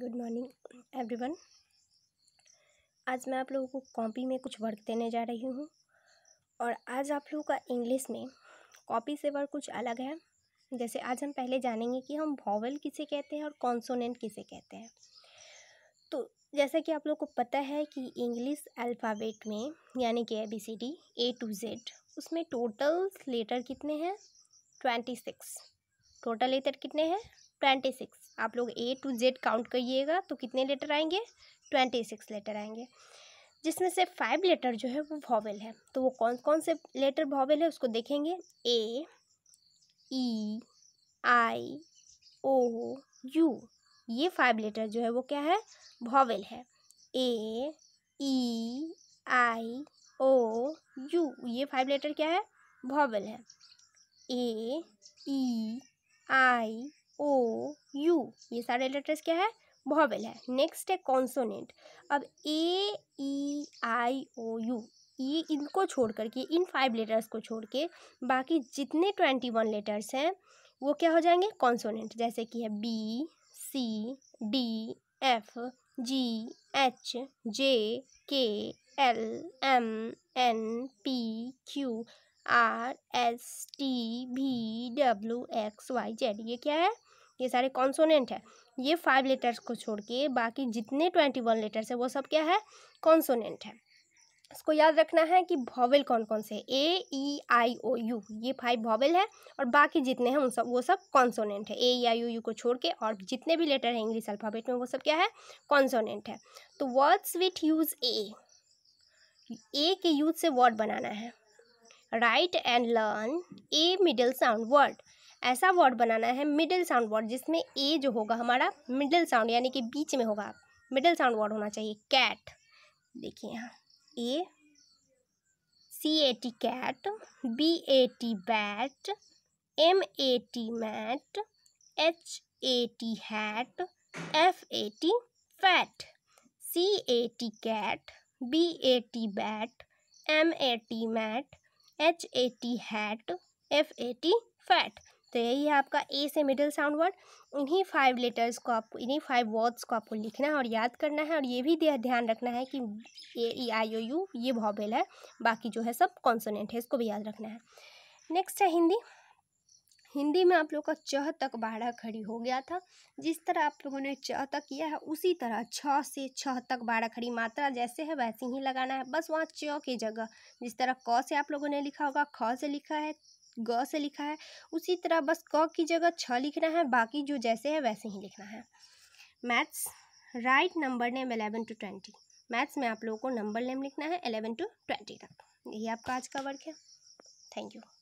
good morning everyone आज मैं आप लोगों को कॉपी में कुछ वर्क देने जा रही हूँ और आज आप लोगों का इंग्लिश में कॉपी से वर्क कुछ अलग है जैसे आज हम पहले जानेंगे कि हम भॉवल किसे कहते हैं और कॉन्सोनेंट किसे कहते हैं तो जैसा कि आप लोग को पता है कि इंग्लिश अल्फ़ाबेट में यानी कि A B C D A to Z उसमें टोटल लेटर कितने हैं ट्वेंटी सिक्स टोटल लेटर कितने हैं ट्वेंटी सिक्स आप लोग ए टू जेड काउंट करिएगा तो कितने लेटर आएंगे ट्वेंटी सिक्स लेटर आएंगे जिसमें से फाइव लेटर जो है वो भॉवेल है तो वो कौन कौन से लेटर भॉवेल है उसको देखेंगे A E I O U ये फाइव लेटर जो है वो क्या है भॉवेल है A E I O U ये फाइव लेटर क्या है भॉवेल है A E I O U ये सारे लेटर्स क्या है वॉवेल है नेक्स्ट है कॉन्सोनेंट अब ए ई आई ओ यू ये इनको छोड़ करके इन फाइव लेटर्स को छोड़ के बाकी जितने ट्वेंटी वन लेटर्स हैं वो क्या हो जाएंगे कॉन्सोनेंट जैसे कि है B C D F G H J K L M N P Q R S T V W X Y Z ये क्या है ये सारे कॉन्सोनेंट है ये फाइव लेटर्स को छोड़ के बाकी जितने ट्वेंटी वन लेटर्स है वो सब क्या है कॉन्सोनेंट है इसको याद रखना है कि भॉवेल कौन कौन से A E I O U ये फाइव भॉवेल है और बाकी जितने हैं उन सब वो सब कॉन्सोनेंट है A E I O you को छोड़ के और जितने भी लेटर हैं इंग्लिश अल्फ़ाबेट में वो सब क्या है कॉन्सोनेंट है तो words with use A A के यूज से वर्ड बनाना है right and learn A middle sound word ऐसा वर्ड बनाना है मिडिल साउंड वर्ड जिसमें ए जो होगा हमारा मिडिल साउंड यानी कि बीच में होगा मिडिल साउंड वर्ड होना चाहिए कैट देखिए यहाँ A C A T cat B A T bat M A T mat H A T hat F A T fat C A T cat B A T bat M A T mat H A T hat F A T fat तो यही है आपका A से middle sound word इन्हीं five letters को आपको इन्हीं five words को आपको लिखना है और याद करना है और ये भी ध्यान रखना है कि ए ई आई ओ यू ये वॉवेल है बाकी जो है सब कॉन्सोनेंट है इसको भी याद रखना है नेक्स्ट है हिंदी हिंदी में आप लोग का छ तक बारह खड़ी हो गया था जिस तरह आप लोगों ने छ तक किया है उसी तरह छ से छ तक बारह खड़ी मात्रा जैसे है वैसे ही लगाना है बस वहाँ च की जगह जिस तरह क से आप लोगों ने लिखा होगा ख से लिखा है ग से लिखा है उसी तरह बस क की जगह छ लिखना है बाकी जो जैसे है वैसे ही लिखना है maths right number name eleven to twenty maths में आप लोगों को नंबर नेम लिखना है एलेवन टू ट्वेंटी तक यही आपका आज का वर्क है थैंक यू